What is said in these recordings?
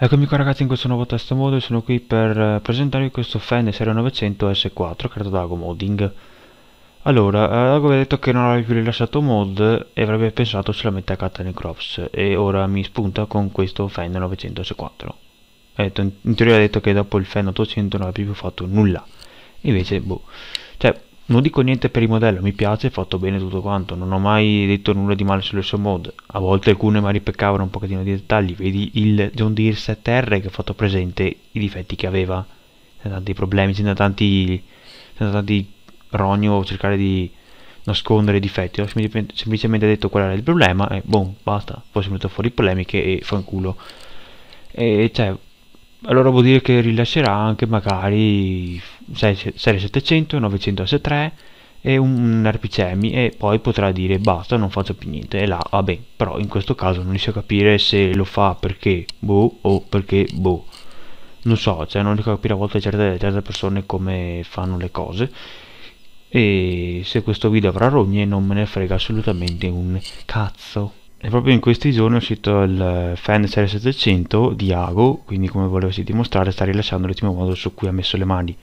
Eccomi qua ragazzi in questo nuovo test modo sono qui per eh, presentarvi questo fan Serie 900 S4 creato da Agom Modding Allora, eh, Agom ha detto che non avrebbe più rilasciato mod e avrebbe pensato solamente a Catane Crops e ora mi spunta con questo fan 900 S4 detto, In teoria ha detto che dopo il fan 800 non avrebbe più fatto nulla Invece, boh Cioè, non dico niente per il modello, mi piace, è fatto bene tutto quanto, non ho mai detto nulla di male sulle sue mod, a volte alcune magari peccavano un pochettino di dettagli, vedi il John Deere 7R che ha fatto presente i difetti che aveva, c'è tanti problemi, c'è tanti, c'è tanti rogno cercare di nascondere i difetti, ho semplicemente detto qual era il problema e boom, basta, poi sono venuto fuori polemiche e eh, fanculo. E cioè, allora vuol dire che rilascerà anche magari serie 700, 900 S3 e un RPCM e poi potrà dire basta non faccio più niente e là vabbè però in questo caso non riesco a capire se lo fa perché boh o perché boh non so cioè non riesco a capire a volte certe, certe persone come fanno le cose e se questo video avrà rogne non me ne frega assolutamente un cazzo e proprio in questi giorni è uscito il eh, Fan Series 700 di Ago, quindi come volevo dimostrare sta rilasciando l'ultimo modo su cui ha messo le mani.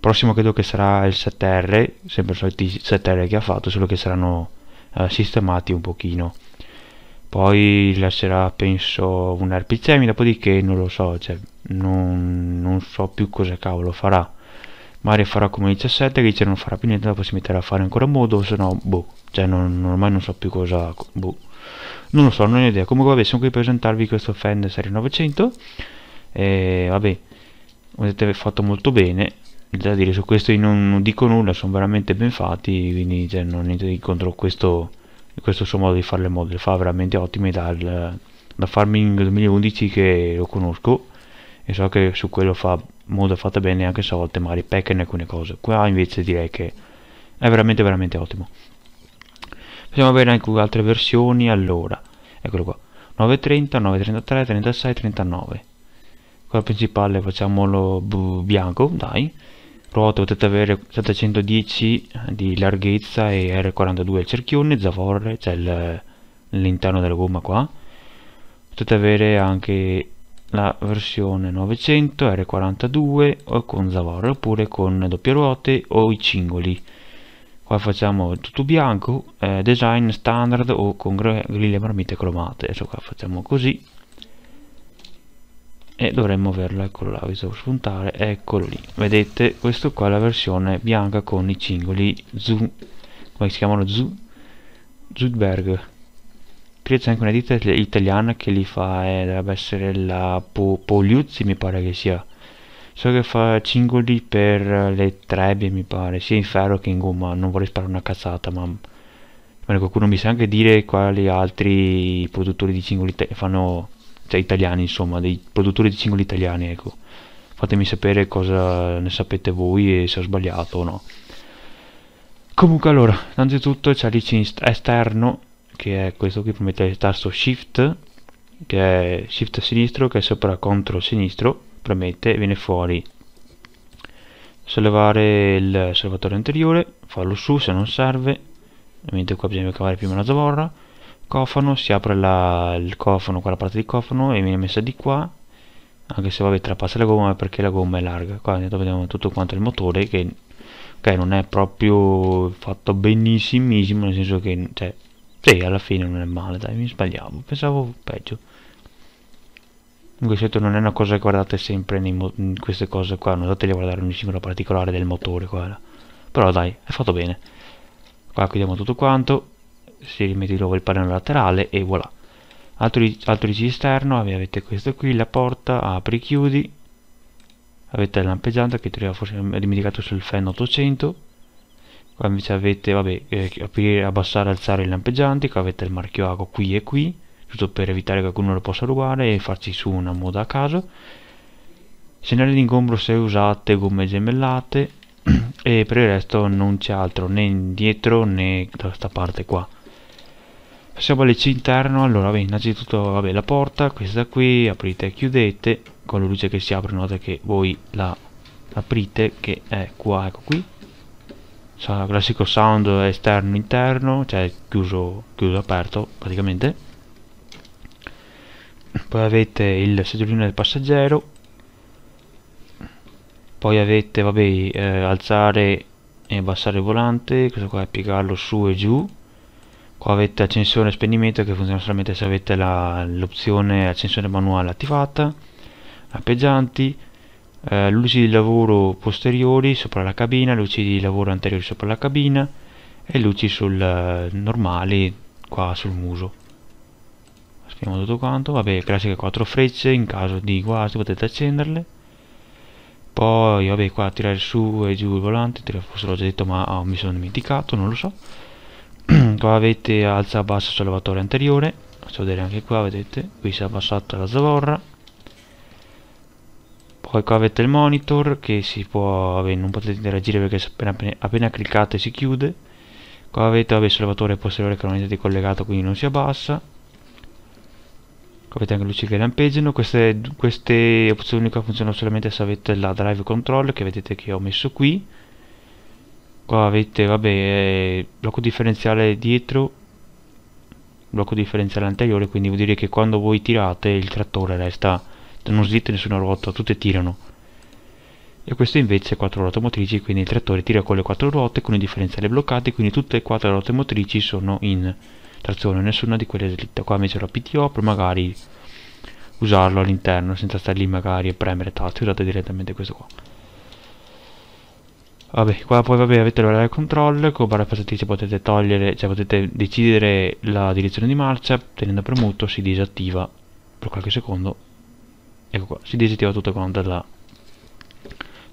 Prossimo credo che sarà il 7R, sempre i soliti 7R che ha fatto, solo che saranno eh, sistemati un pochino. Poi lascerà penso un RPG, dopodiché non lo so, cioè, non, non so più cosa cavolo farà. Mario farà come 17 che dice non farà più niente, dopo si metterà a fare ancora modo, se no boh, cioè non, ormai non so più cosa... boh non lo so, non ho idea comunque vabbè sono qui per presentarvi questo fan serie 900 e vabbè è fatto molto bene da dire su questo io non, non dico nulla sono veramente ben fatti quindi cioè, non ho niente contro questo questo suo modo di fare le mod fa veramente ottime dal, da Farming 2011 che lo conosco e so che su quello fa mod fatta bene anche se a volte magari peccano alcune cose qua invece direi che è veramente veramente ottimo possiamo avere anche altre versioni allora eccolo qua 9.30, 9.33, 36, 39 quello principale facciamolo bianco dai ruote potete avere 710 di larghezza e R42 il cerchione, zavorre c'è cioè l'interno della gomma qua potete avere anche la versione 900 R42 o con zavorre oppure con doppie ruote o i cingoli qua facciamo tutto bianco eh, design standard o con griglie marmite cromate adesso qua facciamo così e dovremmo averlo eccolo là vi spuntare eccolo lì vedete questo qua è la versione bianca con i cingoli zoom come si chiamano zu Zudberg qui c'è anche una ditta italiana che li fa eh, dovrebbe essere la po Poliuzzi mi pare che sia so che fa cingoli per eh, le trebbie mi pare sia in ferro che in gomma non vorrei sparare una cazzata ma Bene, qualcuno mi sa anche dire quali altri produttori di cingoli fanno cioè italiani insomma dei produttori di cingoli italiani ecco fatemi sapere cosa ne sapete voi e se ho sbagliato o no comunque allora innanzitutto c'è l'icin esterno che è questo qui promette il tasto shift che è shift sinistro che è sopra control sinistro premette viene fuori sollevare il serbatoio anteriore farlo su se non serve ovviamente qua bisogna cavare prima la zavorra cofano si apre la, il cofano quella parte di cofano e viene messa di qua anche se vabbè trapassa la gomma perché la gomma è larga qua vediamo tutto quanto il motore che okay, non è proprio fatto benissimissimo nel senso che cioè sì alla fine non è male dai mi sbagliavo pensavo peggio di non è una cosa che guardate sempre in queste cose qua, non andate a guardare ogni singolo particolare del motore qua. Però dai, è fatto bene. Qua chiudiamo tutto quanto, si rimette di nuovo il pannello laterale e voilà. Altro, altro esterno, avete questo qui, la porta, apri, chiudi. Avete la lampeggiante che ho forse mm, dimenticato sul fan 800. Qua invece avete, vabbè, eh, aprire, abbassare, alzare i lampeggianti, qua avete il marchio ago qui e qui giusto per evitare che qualcuno lo possa rubare e farci su una moda a caso segnali d'ingombro se usate gomme gemellate e per il resto non c'è altro né indietro né da questa parte qua passiamo al interno allora vabbè, innanzitutto vabbè, la porta questa qui aprite e chiudete con la luce che si apre notate che voi la aprite che è qua ecco qui classico sound esterno interno cioè chiuso chiuso aperto praticamente poi avete il seggiolino del passeggero poi avete vabbè eh, alzare e abbassare il volante questo qua è piegarlo su e giù qua avete accensione e spegnimento che funziona solamente se avete l'opzione accensione manuale attivata lampeggianti eh, luci di lavoro posteriori sopra la cabina luci di lavoro anteriori sopra la cabina e luci sul eh, normali qua sul muso scriviamo tutto quanto vabbè classiche 4 frecce in caso di guasti potete accenderle poi vabbè qua tirare su e giù il volante forse l'ho già detto ma oh, mi sono dimenticato non lo so qua avete alza bassa sollevatore anteriore faccio vedere anche qua vedete qui si è abbassata la zavorra poi qua avete il monitor che si può vabbè, non potete interagire perché appena, appena cliccate si chiude qua avete vabbè, sollevatore posteriore che non è collegato quindi non si abbassa avete anche luci che lampeggiano queste, queste opzioni qua funzionano solamente se avete la drive control che vedete che ho messo qui qua avete vabbè eh, blocco differenziale dietro blocco differenziale anteriore quindi vuol dire che quando voi tirate il trattore resta non slittate nessuna ruota tutte tirano e questo invece è 4 ruote motrici quindi il trattore tira con le 4 ruote con i differenziali bloccati quindi tutte e 4 ruote motrici sono in trazione, nessuna di quelle slitta. Qua invece la PTO per magari usarlo all'interno senza stare lì magari a premere tasti, usate direttamente questo qua. Vabbè, qua poi vabbè, avete l'area control, con barra passatrice potete togliere, cioè potete decidere la direzione di marcia, tenendo premuto si disattiva per qualche secondo. Ecco qua, si disattiva tutto quanto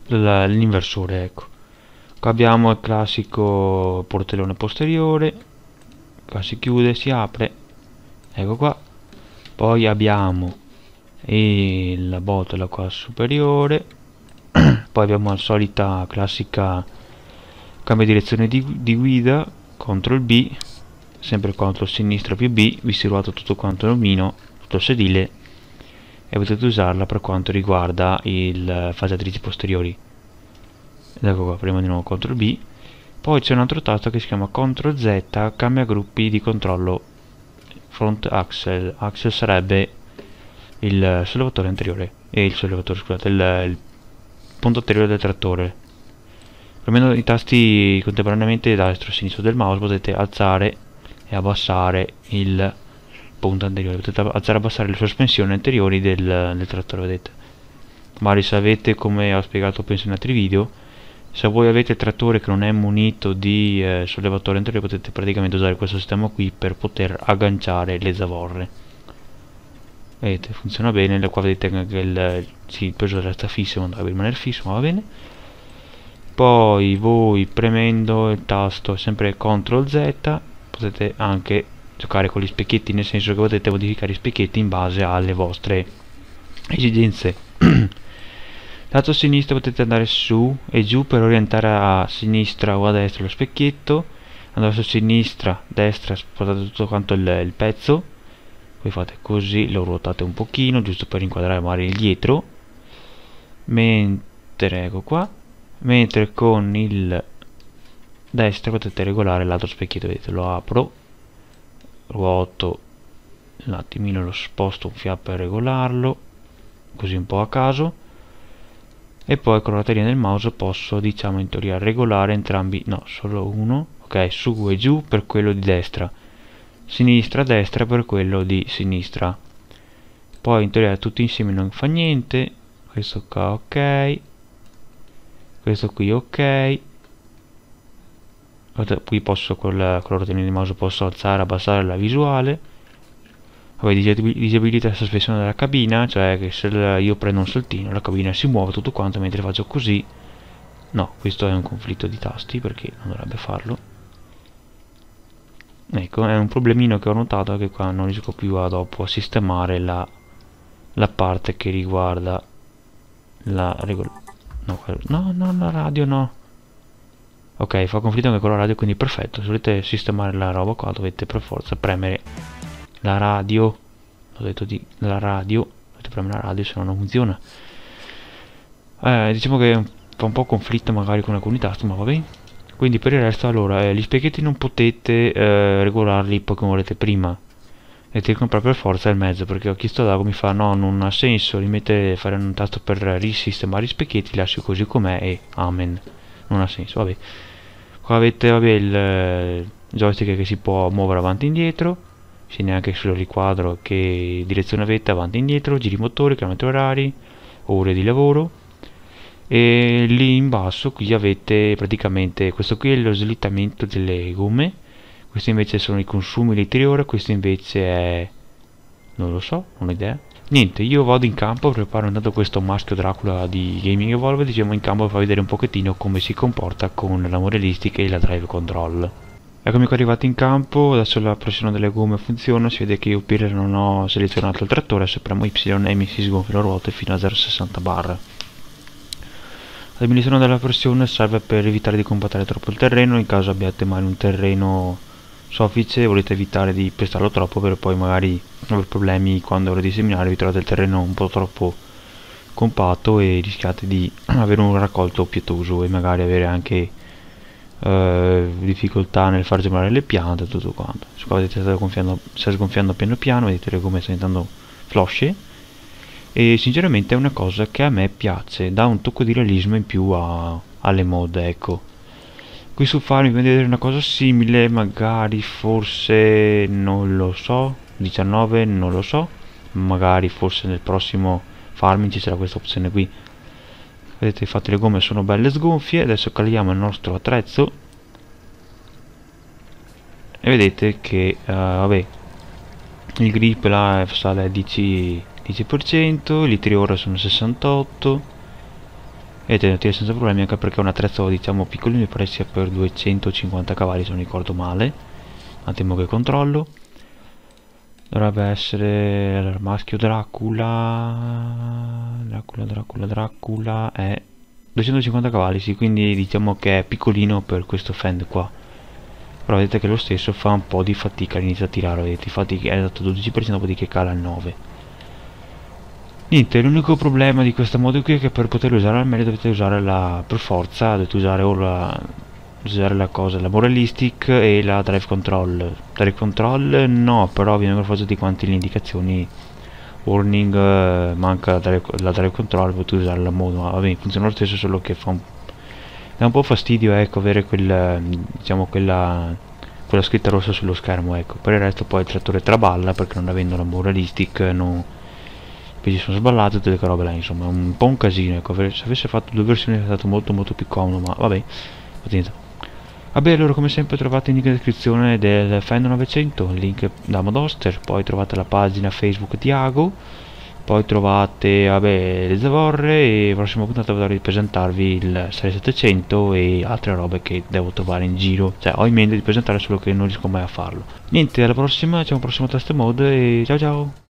l'inversore, ecco. Qua abbiamo il classico portellone posteriore, qua si chiude si apre ecco qua poi abbiamo la botola qua superiore poi abbiamo la solita classica cambio direzione di, di guida CTRL B sempre CTRL sinistra più B vi si ruota tutto quanto l'omino tutto il sedile e potete usarla per quanto riguarda il eh, fase attrici posteriori ed ecco qua prima di nuovo CTRL B poi c'è un altro tasto che si chiama CTRL Z cambia gruppi di controllo front axle axle sarebbe il sollevatore anteriore e il sollevatore scusate il, il punto anteriore del trattore premendo i tasti contemporaneamente destro e sinistro del mouse potete alzare e abbassare il punto anteriore potete alzare e abbassare le sospensioni anteriori del, del trattore vedete magari se avete come ho spiegato penso in altri video se voi avete il trattore che non è munito di eh, sollevatore anteriore potete praticamente usare questo sistema qui per poter agganciare le zavorre vedete funziona bene la qua vedete che il, sì, il peso resta fisso non deve rimanere fisso ma va bene poi voi premendo il tasto sempre CTRL Z potete anche giocare con gli specchietti nel senso che potete modificare gli specchietti in base alle vostre esigenze lato sinistro potete andare su e giù per orientare a sinistra o a destra lo specchietto andate su sinistra, destra, spostate tutto quanto il, il pezzo poi fate così, lo ruotate un pochino giusto per inquadrare magari il dietro mentre, ecco qua mentre con il destra potete regolare l'altro specchietto vedete, lo apro ruoto un attimino lo sposto un fiato per regolarlo così un po' a caso e poi con la batteria del mouse posso diciamo in teoria regolare entrambi no solo uno ok su e giù per quello di destra sinistra destra per quello di sinistra poi in teoria tutti insieme non fa niente questo qua ok questo qui ok qui posso con la, con del mouse posso alzare abbassare la visuale vabbè, disabilita la sospensione della cabina, cioè che se io prendo un saltino la cabina si muove tutto quanto mentre faccio così. No, questo è un conflitto di tasti perché non dovrebbe farlo. Ecco, è un problemino che ho notato che qua non riesco più a dopo a sistemare la, la parte che riguarda la regola... No, no, no, la radio no. Ok, fa conflitto anche con la radio, quindi perfetto. Se volete sistemare la roba qua dovete per forza premere la radio ho detto di la radio ho detto premere la radio se no non funziona eh, diciamo che fa un po' conflitto magari con alcuni tasti ma va bene quindi per il resto allora eh, gli specchietti non potete eh, regolarli poi come volete prima e devi proprio per forza il mezzo perché ho chiesto ad Ago mi fa no non ha senso li mette fare un tasto per risistemare gli specchietti li lascio così com'è e amen non ha senso vabbè qua avete vabbè il eh, joystick che si può muovere avanti e indietro se neanche sul riquadro che direzione avete avanti e indietro giri motori chilometri orari ore di lavoro e lì in basso qui avete praticamente questo qui è lo slittamento delle gomme questi invece sono i consumi litri ora questo invece è non lo so non ho idea niente io vado in campo preparo intanto questo maschio Dracula di Gaming Evolve diciamo in campo per vedere un pochettino come si comporta con la modellistica e la drive control Eccomi qua arrivato in campo, adesso la pressione delle gomme funziona, si vede che io per non ho selezionato il trattore, se premo Y e mi si sgonfia le ruote fino a 0,60 bar. La diminuzione della pressione serve per evitare di combattere troppo il terreno, in caso abbiate mai un terreno soffice e volete evitare di pestarlo troppo per poi magari avere problemi quando di seminare vi trovate il terreno un po' troppo compatto e rischiate di avere un raccolto pietoso e magari avere anche eh, difficoltà nel far germare le piante e tutto quanto su qua vedete sta sgonfiando, sta sgonfiando piano piano vedete come sta diventando flosce e sinceramente è una cosa che a me piace dà un tocco di realismo in più a, alle mod ecco qui su farm vedete una cosa simile magari forse non lo so 19 non lo so magari forse nel prossimo farming ci sarà questa opzione qui vedete infatti le gomme sono belle sgonfie adesso caliamo il nostro attrezzo e vedete che uh, vabbè il grip là sale al 10%, 10% i tri ora sono 68 vedete lo tira senza problemi anche perché è un attrezzo diciamo piccolino mi pare sia per 250 cavalli se non ricordo male un attimo che controllo dovrebbe essere il maschio Dracula Dracula Dracula Dracula è 250 cavalli sì quindi diciamo che è piccolino per questo fend qua però vedete che lo stesso fa un po' di fatica all'inizio a tirare vedete infatti è andato 12% dopodiché cala al 9 niente l'unico problema di questa moto qui è che per poterlo usare al meglio dovete usare la per forza dovete usare o la usare la cosa, la moralistic e la drive control. Drive control no, però vi avrò di quanti le indicazioni warning, eh, manca la drive, la drive control, potete usare la modo, ma va bene, funziona lo stesso solo che fa un, dà un po' fastidio ecco, avere quel, diciamo, quella, quella scritta rossa sullo schermo, ecco. per il resto poi il trattore traballa perché non avendo la moralistic eh, non ci sono sballate tutte le robe là insomma è un po' un casino ecco se avesse fatto due versioni sarebbe stato molto molto più comodo ma vabbè pazienza Vabbè allora come sempre trovate in descrizione del Fender 900 il link da Modoster, poi trovate la pagina Facebook di Ago, poi trovate vabbè, le zavorre e la prossima puntata vado a presentarvi il 6700 e altre robe che devo trovare in giro, cioè ho in mente di presentare solo che non riesco mai a farlo. Niente, alla prossima, c'è un prossimo test mode e ciao ciao!